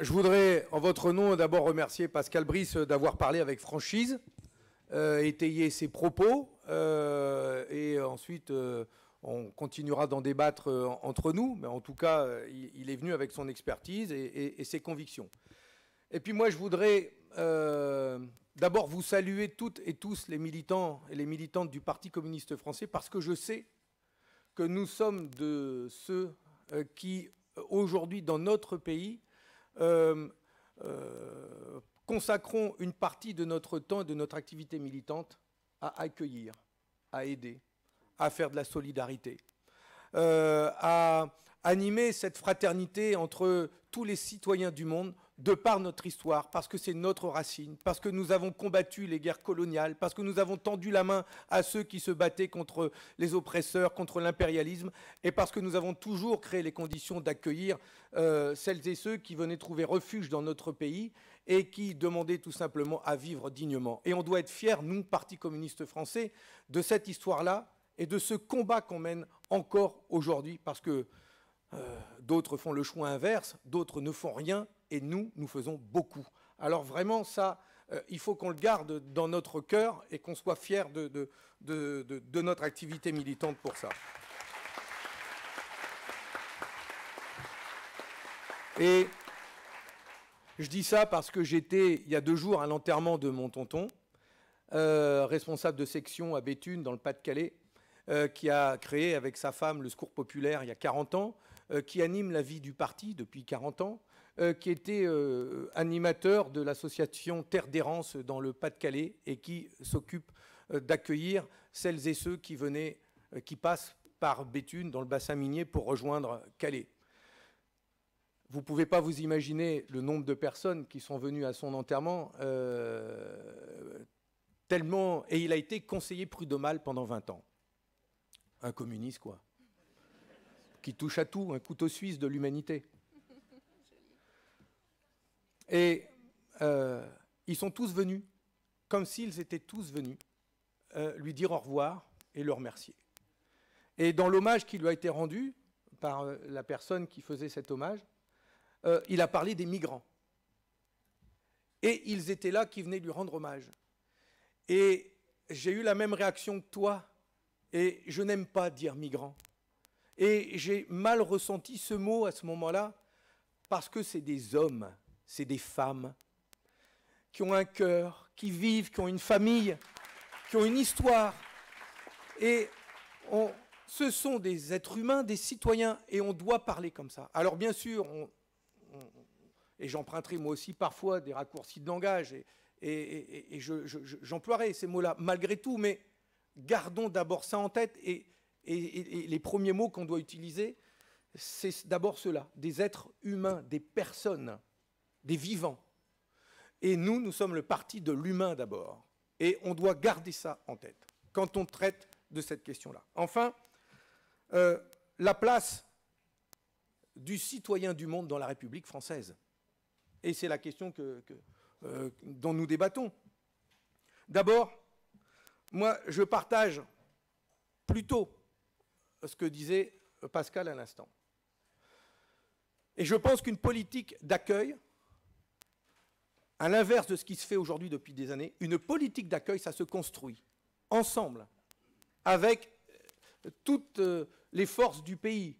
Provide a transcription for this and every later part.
je voudrais, en votre nom, d'abord remercier Pascal Brice d'avoir parlé avec franchise, euh, étayé ses propos, euh, et ensuite, euh, on continuera d'en débattre entre nous, mais en tout cas, il, est venu avec son expertise et, ses convictions. Et puis moi, je voudrais d'abord vous saluer toutes et tous les militants et les militantes du Parti communiste français, parce que je sais que nous sommes de ceux qui, aujourd'hui, dans notre pays, euh, euh, consacrons une partie de notre temps et de notre activité militante à accueillir, à aider, à faire de la solidarité, euh, à animer cette fraternité entre tous les citoyens du monde de par notre histoire, parce que c'est notre racine, parce que nous avons combattu les guerres coloniales, parce que nous avons tendu la main à ceux qui se battaient contre les oppresseurs, contre l'impérialisme, et parce que nous avons toujours créé les conditions d'accueillir euh, celles et ceux qui venaient trouver refuge dans notre pays et qui demandaient tout simplement à vivre dignement. Et on doit être fiers, nous, Parti communiste français, de cette histoire-là et de ce combat qu'on mène encore aujourd'hui, parce que euh, d'autres font le choix inverse, d'autres ne font rien, et nous, nous faisons beaucoup. Alors vraiment, ça, euh, il faut qu'on le garde dans notre cœur et qu'on soit fier de, notre activité militante pour ça. Et je dis ça parce que j'étais, il y a deux jours, à l'enterrement de mon tonton, euh, responsable de section à Béthune, dans le Pas-de-Calais, qui a créé avec sa femme le Secours populaire il y a 40 ans, euh, qui anime la vie du parti depuis 40 ans, euh, qui était euh, animateur de l'association Terre d'errance dans le Pas-de-Calais et qui s'occupe d'accueillir celles et ceux qui venaient, qui passent par Béthune dans le bassin minier pour rejoindre Calais. Vous ne pouvez pas vous imaginer le nombre de personnes qui sont venues à son enterrement, tellement. Et il a été conseiller prud'homal pendant 20 ans. Un communiste, quoi qui touche à tout, un couteau suisse de l'humanité. Et euh, ils sont tous venus, comme s'ils étaient tous venus, euh, lui dire au revoir et le remercier. Et dans l'hommage qui lui a été rendu par euh, la personne qui faisait cet hommage, il a parlé des migrants. Et ils étaient là qui venaient lui rendre hommage. Et j'ai eu la même réaction que toi. Et je n'aime pas dire migrant. Et j'ai mal ressenti ce mot à ce moment-là, parce que c'est des hommes, c'est des femmes qui ont un cœur, qui vivent, qui ont une famille, qui ont une histoire. Et ce sont des êtres humains, des citoyens, et on doit parler comme ça. Alors bien sûr, et j'emprunterai moi aussi parfois des raccourcis de langage, et, j'emploierai ces mots-là malgré tout, mais gardons d'abord ça en tête, et et, les premiers mots qu'on doit utiliser, c'est d'abord cela, des êtres humains, des personnes, des vivants. Et nous, nous sommes le parti de l'humain d'abord. Et on doit garder ça en tête quand on traite de cette question-là. Enfin, euh, la place du citoyen du monde dans la République française. Et c'est la question que, euh, dont nous débattons. D'abord, moi, je partage plutôt ce que disait Pascal à l'instant. Et je pense qu'une politique d'accueil, à l'inverse de ce qui se fait aujourd'hui depuis des années, une politique d'accueil, ça se construit ensemble, avec euh, toutes euh, les forces du pays,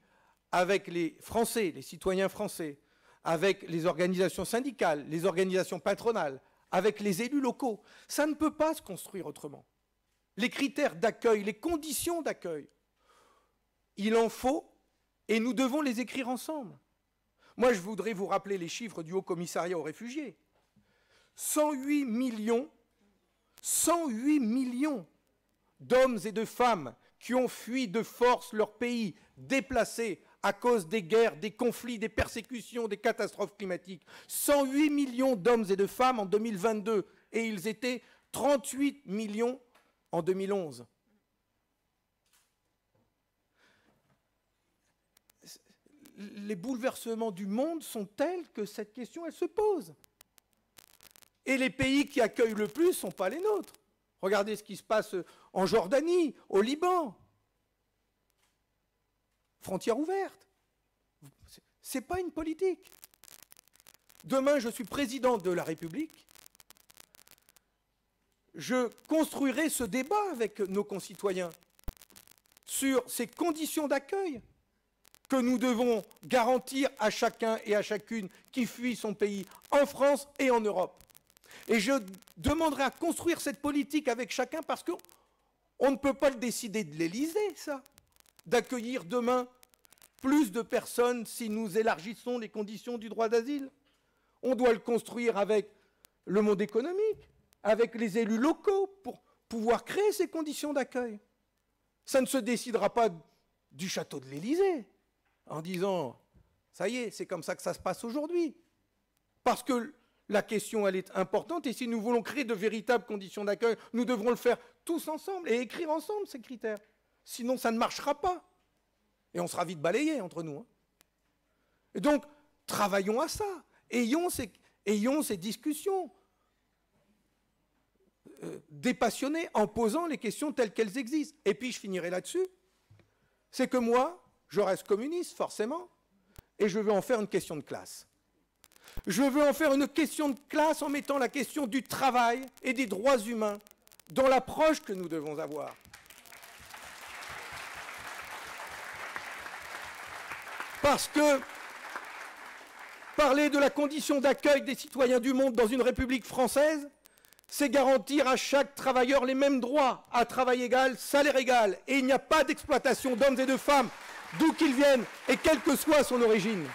avec les Français, les citoyens français, avec les organisations syndicales, les organisations patronales, avec les élus locaux. Ça ne peut pas se construire autrement. Les critères d'accueil, les conditions d'accueil, il en faut et nous devons les écrire ensemble. Moi, je voudrais vous rappeler les chiffres du Haut Commissariat aux réfugiés. 108 millions, 108 millions d'hommes et de femmes qui ont fui de force leur pays, déplacés à cause des guerres, des conflits, des persécutions, des catastrophes climatiques. 108 millions d'hommes et de femmes en 2022 et ils étaient 38 millions en 2011. les bouleversements du monde sont tels que cette question, elle se pose. Et les pays qui accueillent le plus ne sont pas les nôtres. Regardez ce qui se passe en Jordanie, au Liban. Frontières ouvertes. Ce n'est pas une politique. Demain, je suis président de la République. Je construirai ce débat avec nos concitoyens sur ces conditions d'accueil que nous devons garantir à chacun et à chacune qui fuit son pays en France et en Europe. Et je demanderai à construire cette politique avec chacun parce qu'on ne peut pas le décider de l'Élysée, ça, d'accueillir demain plus de personnes si nous élargissons les conditions du droit d'asile. On doit le construire avec le monde économique, avec les élus locaux pour pouvoir créer ces conditions d'accueil. Ça ne se décidera pas du château de l'Élysée en disant ça y est, c'est comme ça que ça se passe aujourd'hui. Parce que la question, elle est importante, et si nous voulons créer de véritables conditions d'accueil, nous devrons le faire tous ensemble et écrire ensemble ces critères. Sinon, ça ne marchera pas. Et on sera vite balayé entre nous. Hein. Et donc, travaillons à ça. Ayons ces, discussions euh, dépassionnées en posant les questions telles qu'elles existent. Et puis, je finirai là-dessus. C'est que moi, je reste communiste, forcément, et je veux en faire une question de classe. Je veux en faire une question de classe en mettant la question du travail et des droits humains dans l'approche que nous devons avoir. Parce que parler de la condition d'accueil des citoyens du monde dans une République française, c'est garantir à chaque travailleur les mêmes droits, à travail égal, salaire égal. Et il n'y a pas d'exploitation d'hommes et de femmes d'où qu'ils viennent et quelle que soit son origine.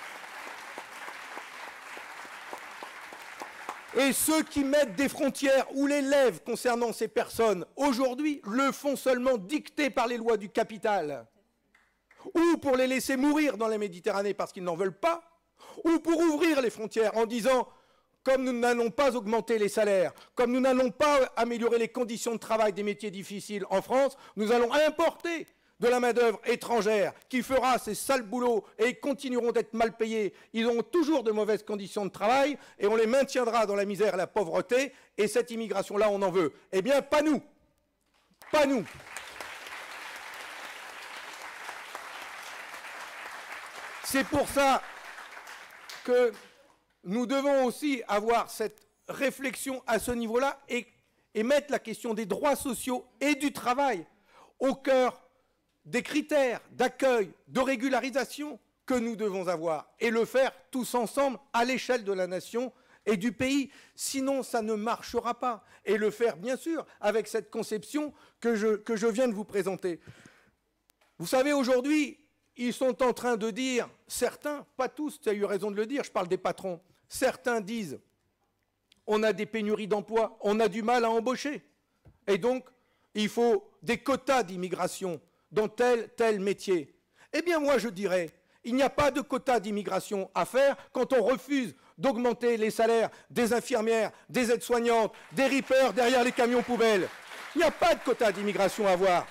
Et ceux qui mettent des frontières ou les lèvent concernant ces personnes, aujourd'hui, le font seulement dicté par les lois du capital, ou pour les laisser mourir dans la Méditerranée parce qu'ils n'en veulent pas, ou pour ouvrir les frontières en disant comme nous n'allons pas augmenter les salaires, comme nous n'allons pas améliorer les conditions de travail des métiers difficiles en France, nous allons importer de la main-d'œuvre étrangère qui fera ces sales boulots et continueront d'être mal payés. Ils auront toujours de mauvaises conditions de travail et on les maintiendra dans la misère et la pauvreté. Et cette immigration-là, on en veut. Eh bien, pas nous. Pas nous. C'est pour ça que nous devons aussi avoir cette réflexion à ce niveau-là et, mettre la question des droits sociaux et du travail au cœur des critères d'accueil, de régularisation que nous devons avoir et le faire tous ensemble à l'échelle de la nation et du pays. Sinon, ça ne marchera pas. Et le faire, bien sûr, avec cette conception que je, viens de vous présenter. Vous savez, aujourd'hui, ils sont en train de dire, certains, pas tous, tu as eu raison de le dire, je parle des patrons, certains disent, on a des pénuries d'emplois, on a du mal à embaucher. Et donc, il faut des quotas d'immigration dans tel, tel métier. Eh bien moi je dirais, il n'y a pas de quota d'immigration à faire quand on refuse d'augmenter les salaires des infirmières, des aides-soignantes, des rippers derrière les camions poubelles. Il n'y a pas de quota d'immigration à avoir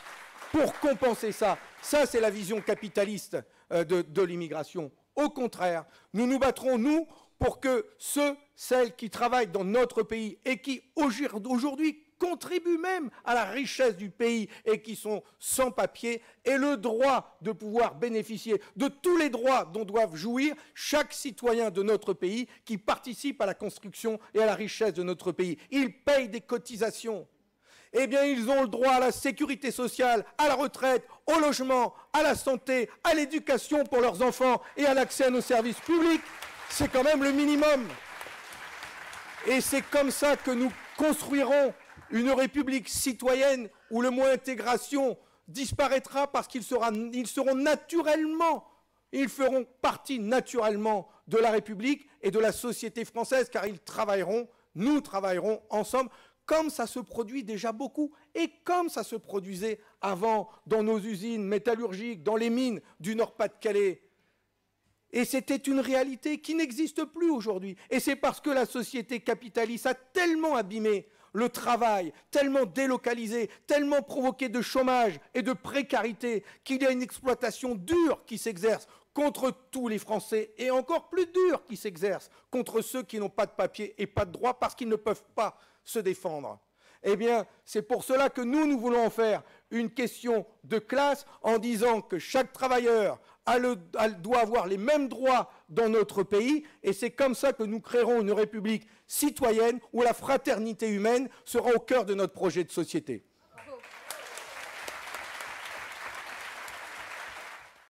pour compenser ça. Ça, c'est la vision capitaliste euh, de, de l'immigration. Au contraire, nous nous battrons, nous, pour que ceux, celles qui travaillent dans notre pays et qui aujourd'hui contribuent même à la richesse du pays et qui sont sans papier, et le droit de pouvoir bénéficier de tous les droits dont doivent jouir chaque citoyen de notre pays qui participe à la construction et à la richesse de notre pays. Ils payent des cotisations eh bien, ils ont le droit à la sécurité sociale, à la retraite, au logement, à la santé, à l'éducation pour leurs enfants et à l'accès à nos services publics. C'est quand même le minimum. Et c'est comme ça que nous construirons une république citoyenne où le mot intégration disparaîtra parce qu'ils seront naturellement, ils feront partie naturellement de la République et de la société française, car ils travailleront, nous travaillerons ensemble, comme ça se produit déjà beaucoup et comme ça se produisait avant dans nos usines métallurgiques, dans les mines du Nord-Pas-de-Calais. Et c'était une réalité qui n'existe plus aujourd'hui. Et c'est parce que la société capitaliste a tellement abîmé le travail, tellement délocalisé, tellement provoqué de chômage et de précarité, qu'il y a une exploitation dure qui s'exerce contre tous les Français et encore plus dure qui s'exerce contre ceux qui n'ont pas de papier et pas de droit parce qu'ils ne peuvent pas se défendre. Eh bien, c'est pour cela que nous, nous voulons en faire une question de classe en disant que chaque travailleur elle doit avoir les mêmes droits dans notre pays, et c'est comme ça que nous créerons une République citoyenne où la fraternité humaine sera au cœur de notre projet de société.